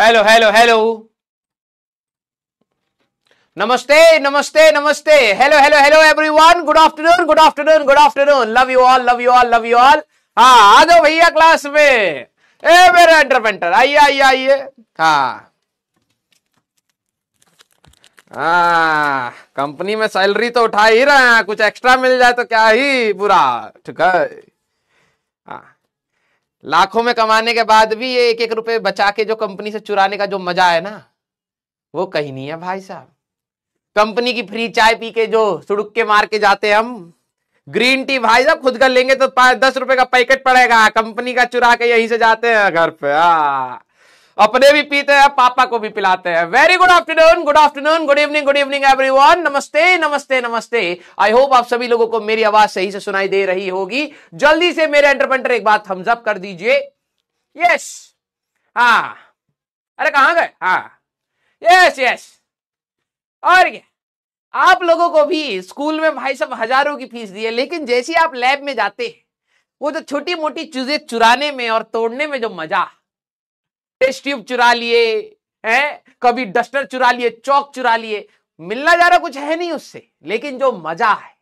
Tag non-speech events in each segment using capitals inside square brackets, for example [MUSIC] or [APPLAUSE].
Hello hello hello नमस्ते नमस्ते नमस्ते hello hello hello everyone good afternoon good afternoon good afternoon love you all love you all love you all हाँ आ जाओ भैया class में ए मेरा एंटरपेंटर आइए आइए आइए हाँ कंपनी में सैलरी तो उठा ही रहे हैं कुछ एक्स्ट्रा मिल जाए तो क्या ही बुरा ठीक है हाँ लाखों में कमाने के बाद भी ये एक एक रुपए बचा के जो कंपनी से चुराने का जो मजा है ना वो कहीं नहीं है भाई साहब कंपनी की फ्री चाय पी के जो सुड़क के मार के जाते हम ग्रीन टी भाई साहब खुद का लेंगे तो दस रुपए का पैकेट पड़ेगा कंपनी का चुरा के यहीं से जाते हैं घर पे आ अपने भी पीते हैं पापा को भी पिलाते हैं very good afternoon good afternoon good evening good evening one नमस्ते नमस्ते नमस्ते आई होप आप सभी लोगों को मेरी आवाज सही से सुनाई दे रही होगी जल्दी से मेरे एंटरप्रेंटर एक बात थम्स अप कर दीजिए यस हा अरे कहा गए हाँ यस यस और क्या आप लोगों को भी स्कूल में भाई सब हजारों की फीस दी है लेकिन जैसे आप लैब में जाते हैं वो जो छोटी मोटी चीजें चुराने में और तोड़ने में जो मजा टेस्ट ट्यूब चुरा लिए हैं कभी डस्टर चुरा लिए चौक चुरा लिए मिलना जा रहा कुछ है नहीं उससे लेकिन जो मजा है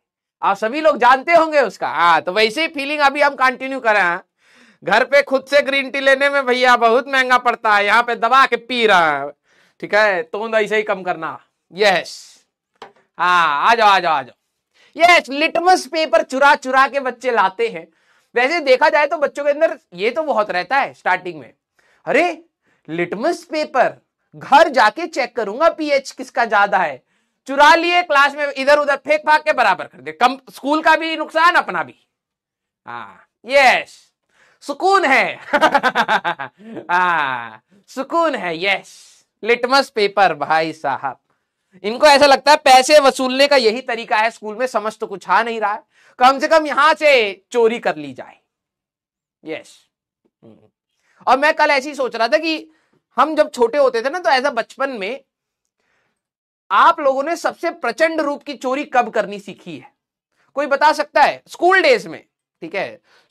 आप सभी लोग जानते होंगे उसका हाँ तो वैसे ही फीलिंग अभी हम कंटिन्यू कर रहे हैं घर पे खुद से ग्रीन टी लेने में भैया बहुत महंगा पड़ता है यहाँ पे दबा के पी रहा है ठीक है तो ऐसे ही कम करना यस हाँ आ जाओ आ जाओ आ जाओ यस लिटमस पेपर चुरा चुरा के बच्चे लाते हैं वैसे देखा जाए तो बच्चों के अंदर ये तो बहुत रहता है स्टार्टिंग में अरे लिटमस पेपर घर जाके चेक करूंगा पीएच किसका ज्यादा है चुरा लिए क्लास में इधर उधर फेंक फाक के बराबर कर दे कम स्कूल का भी नुकसान अपना भी हाँ यस सुकून है [LAUGHS] हाँ, सुकून है यस लिटमस पेपर भाई साहब इनको ऐसा लगता है पैसे वसूलने का यही तरीका है स्कूल में समझ तो कुछ आ नहीं रहा है कम से कम यहां से चोरी कर ली जाए यस हम्म। और मैं कल ऐसी सोच रहा था कि हम जब छोटे होते थे ना तो ऐसा बचपन में आप लोगों ने सबसे प्रचंड रूप की चोरी कब करनी सीखी है कोई बता सकता है स्कूल डेज में ठीक है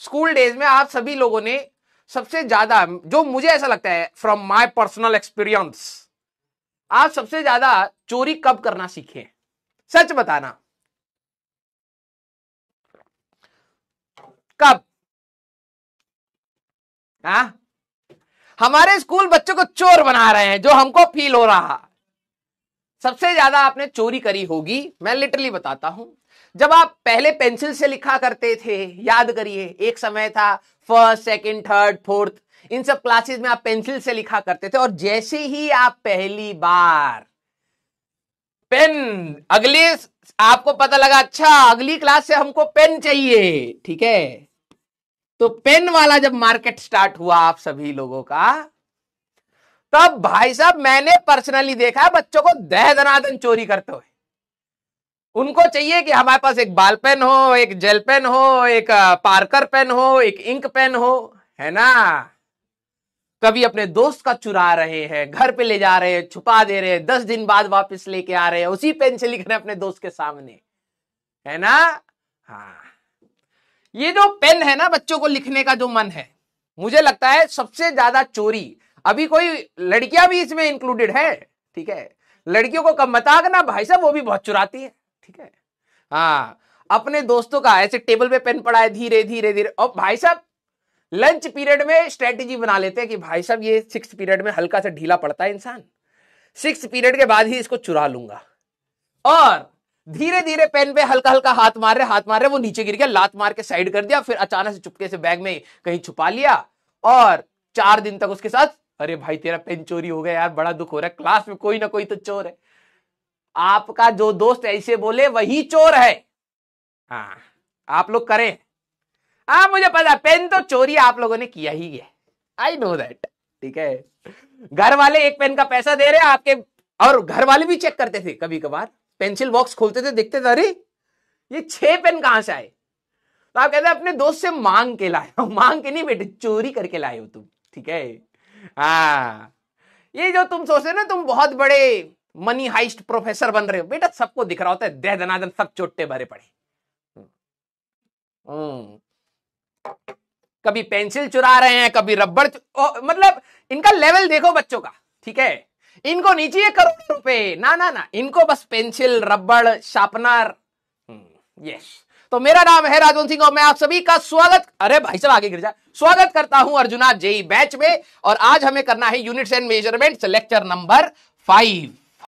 स्कूल डेज में आप सभी लोगों ने सबसे ज्यादा जो मुझे ऐसा लगता है फ्रॉम माय पर्सनल एक्सपीरियंस आप सबसे ज्यादा चोरी कब करना सीखे सच बताना कब हाँ हमारे स्कूल बच्चों को चोर बना रहे हैं जो हमको फील हो रहा सबसे ज्यादा आपने चोरी करी होगी मैं लिटरली बताता हूं जब आप पहले पेंसिल से लिखा करते थे याद करिए एक समय था फर्स्ट सेकंड थर्ड फोर्थ इन सब क्लासेस में आप पेंसिल से लिखा करते थे और जैसे ही आप पहली बार पेन अगले आपको पता लगा अच्छा अगली क्लास से हमको पेन चाहिए ठीक है तो पेन वाला जब मार्केट स्टार्ट हुआ आप सभी लोगों का तब भाई साहब मैंने पर्सनली देखा बच्चों को दह दनादन चोरी करते हुए उनको चाहिए कि हमारे पास एक बाल पेन हो एक जेल पेन हो एक पार्कर पेन हो एक इंक पेन हो है ना कभी अपने दोस्त का चुरा रहे हैं घर पे ले जा रहे हैं छुपा दे रहे हैं दस दिन बाद वापस लेके आ रहे हैं उसी पेन से लिख रहे हैं अपने दोस्त के सामने है ना हाँ ये जो पेन है ना बच्चों को लिखने का जो मन है मुझे लगता है सबसे ज्यादा चोरी अभी कोई लड़कियां भी इसमें इंक्लूडेड है ठीक है लड़कियों को कब ना भाई साहब वो भी बहुत चुराती है ठीक है हाँ अपने दोस्तों का ऐसे टेबल पे पेन पड़ा है धीरे धीरे धीरे और भाई साहब लंच पीरियड में स्ट्रेटेजी बना लेते हैं कि भाई साहब ये सिक्स पीरियड में हल्का सा ढीला पड़ता है इंसान सिक्स पीरियड के बाद ही इसको चुरा लूंगा और धीरे धीरे पेन पे हल्का हल्का हाथ मार रहे हाथ मार रहे वो नीचे गिर गया लात मार के साइड कर दिया फिर अचानक से चुपके से बैग में कहीं छुपा लिया और चार दिन तक उसके साथ अरे भाई तेरा पेन चोरी हो गया यार बड़ा दुख हो रहा है क्लास में कोई ना कोई तो चोर है आपका जो दोस्त ऐसे बोले वही चोर है हाँ आप लोग करें हाँ मुझे पता पेन तो चोरी आप लोगों ने किया ही है आई नो दैट ठीक है घर वाले एक पेन का पैसा दे रहे आपके और घर वाले भी चेक करते थे कभी कभार पेंसिल बॉक्स खोलते थे देखते थे अरे ये छह पेन कहां से आए तो आप कहते अपने दोस्त से मांग के लाए हो मांग के नहीं बेटे चोरी करके लाए हो तुम ठीक है हा ये जो तुम सोचते ना तुम बहुत बड़े मनी हाइस्ट प्रोफेसर बन रहे हो बेटा सबको दिख रहा होता है दह दनादन सब चोटे भरे पड़े हम्म। हम्म। कभी पेंसिल चुरा रहे हैं कभी रबड़ मतलब इनका लेवल देखो बच्चों का ठीक है इनको नीचे करोड़ रुपए ना ना ना इनको बस पेंसिल रबड़ शार्पनर यस हम्म, तो मेरा नाम है राजवंत सिंह और मैं आप सभी का स्वागत अरे भाई साहब आगे गिर जा स्वागत करता हूं अर्जुना जेई बैच में और आज हमें करना है units and measurements lecture number five